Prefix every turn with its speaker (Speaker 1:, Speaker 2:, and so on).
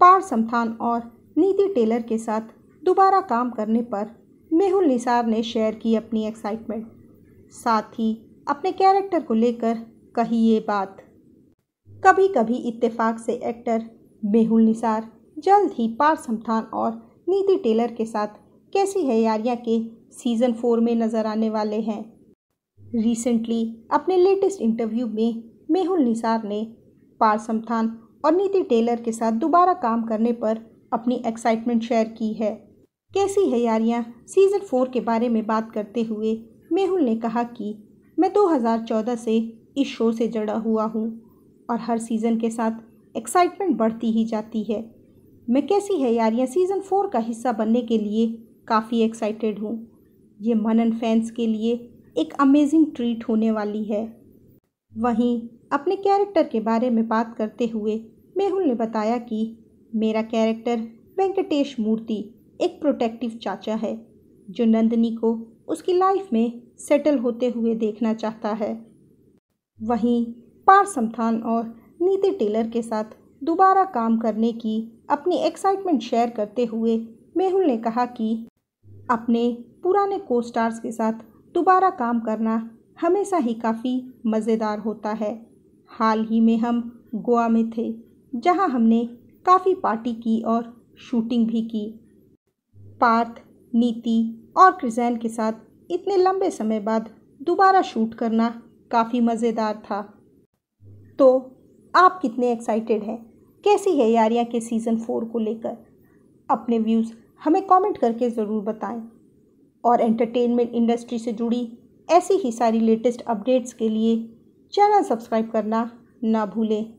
Speaker 1: पार समथान और नीति टेलर के साथ दोबारा काम करने पर मेहुल निसार ने शेयर की अपनी एक्साइटमेंट साथ ही अपने कैरेक्टर को लेकर कही ये बात कभी कभी इत्तेफाक से एक्टर मेहुल निसार जल्द ही पार समथान और नीति टेलर के साथ कैसी है यारियाँ के सीज़न फोर में नज़र आने वाले हैं रिसेंटली अपने लेटेस्ट इंटरव्यू में मेहुल निसार ने पार समथान और नीति टेलर के साथ दोबारा काम करने पर अपनी एक्साइटमेंट शेयर की है कैसी है यारियाँ सीज़न फोर के बारे में बात करते हुए मेहुल ने कहा कि मैं 2014 से इस शो से जड़ा हुआ हूँ और हर सीज़न के साथ एक्साइटमेंट बढ़ती ही जाती है मैं कैसी है यारियाँ सीज़न फोर का हिस्सा बनने के लिए काफ़ी एक्साइटेड हूँ ये मनन फैंस के लिए एक अमेजिंग ट्रीट होने वाली है वहीं अपने कैरेक्टर के बारे में बात करते हुए मेहुल ने बताया कि मेरा कैरेक्टर वेंकटेश मूर्ति एक प्रोटेक्टिव चाचा है जो नंदनी को उसकी लाइफ में सेटल होते हुए देखना चाहता है वहीं पार समथान और नीति टेलर के साथ दोबारा काम करने की अपनी एक्साइटमेंट शेयर करते हुए मेहुल ने कहा कि अपने पुराने को स्टार्स के साथ दोबारा काम करना हमेशा ही काफ़ी मज़ेदार होता है हाल ही में हम गोवा में थे जहां हमने काफ़ी पार्टी की और शूटिंग भी की पार्थ नीति और क्रिजैन के साथ इतने लंबे समय बाद दोबारा शूट करना काफ़ी मज़ेदार था तो आप कितने एक्साइटेड हैं कैसी है यारियाँ के सीज़न फोर को लेकर अपने व्यूज़ हमें कमेंट करके ज़रूर बताएं और एंटरटेनमेंट इंडस्ट्री से जुड़ी ऐसी ही सारी लेटेस्ट अपडेट्स के लिए चैनल सब्सक्राइब करना ना भूलें